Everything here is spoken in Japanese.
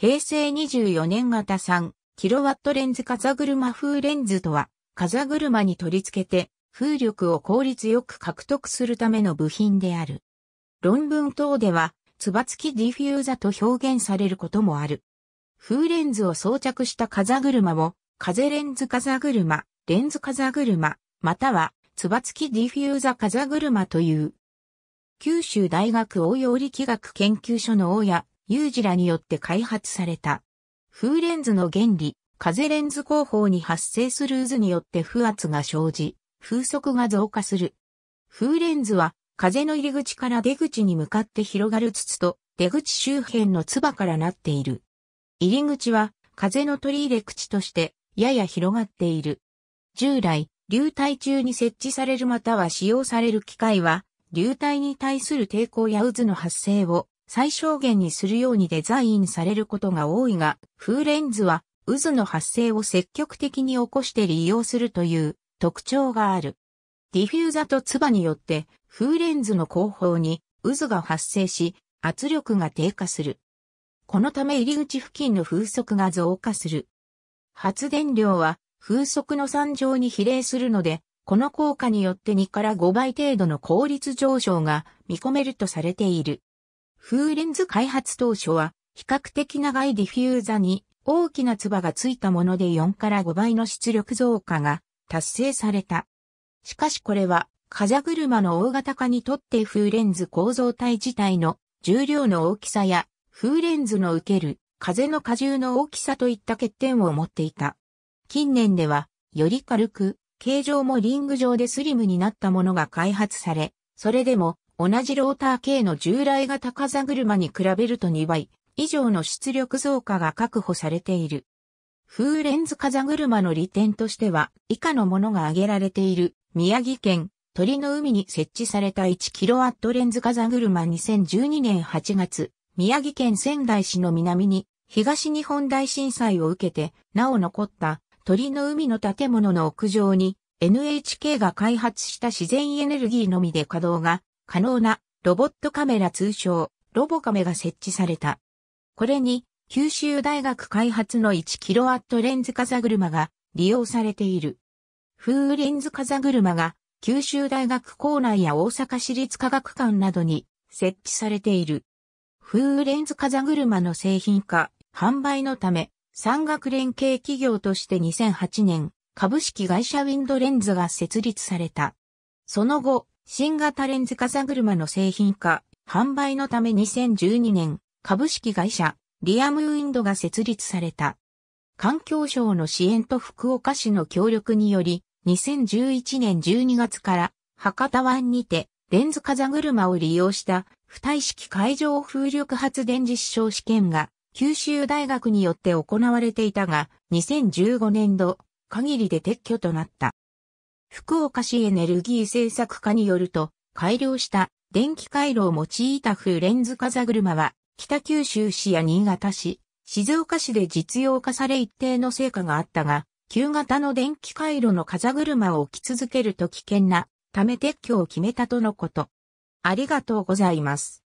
平成24年型3、キロワットレンズ風車風レンズとは、風車に取り付けて、風力を効率よく獲得するための部品である。論文等では、つば付きディフューザと表現されることもある。風レンズを装着した風車を、風レンズ風車、レンズ風車、または、つば付きディフューザ風車という。九州大学応用力学研究所の大谷ユージらによって開発された。風レンズの原理、風レンズ工法に発生する渦によって風圧が生じ、風速が増加する。風レンズは、風の入り口から出口に向かって広がる筒と、出口周辺の唾からなっている。入り口は、風の取り入れ口として、やや広がっている。従来、流体中に設置されるまたは使用される機械は、流体に対する抵抗や渦の発生を最小限にするようにデザインされることが多いが、風レンズは渦の発生を積極的に起こして利用するという特徴がある。ディフューザとツバによって風レンズの後方に渦が発生し圧力が低下する。このため入り口付近の風速が増加する。発電量は風速の3乗に比例するので、この効果によって2から5倍程度の効率上昇が見込めるとされている。風レンズ開発当初は、比較的長いディフューザに大きな唾がついたもので4から5倍の出力増加が達成された。しかしこれは、風車の大型化にとって風レンズ構造体自体の重量の大きさや風レンズの受ける風の荷重の大きさといった欠点を持っていた。近年では、より軽く、形状もリング状でスリムになったものが開発され、それでも同じローター系の従来型風車に比べると2倍以上の出力増加が確保されている。風レンズ風車の利点としては、以下のものが挙げられている、宮城県、鳥の海に設置された 1kW レンズ風車2012年8月、宮城県仙台市の南に、東日本大震災を受けて、なお残った鳥の海の建物の屋上に、NHK が開発した自然エネルギーのみで稼働が可能なロボットカメラ通称ロボカメが設置された。これに九州大学開発の 1kW レンズ風車が利用されている。風レンズ風車が九州大学校内や大阪市立科学館などに設置されている。風レンズ風車の製品化、販売のため、産学連携企業として2008年、株式会社ウィンドレンズが設立された。その後、新型レンズ風車の製品化、販売のため2012年、株式会社、リアムウィンドが設立された。環境省の支援と福岡市の協力により、2011年12月から博多湾にてレンズ風車を利用した不体式海上風力発電実証試験が九州大学によって行われていたが2015年度限りで撤去となった。福岡市エネルギー政策課によると、改良した電気回路を用いた風レンズ風車は、北九州市や新潟市、静岡市で実用化され一定の成果があったが、旧型の電気回路の風車を置き続けると危険なため撤去を決めたとのこと。ありがとうございます。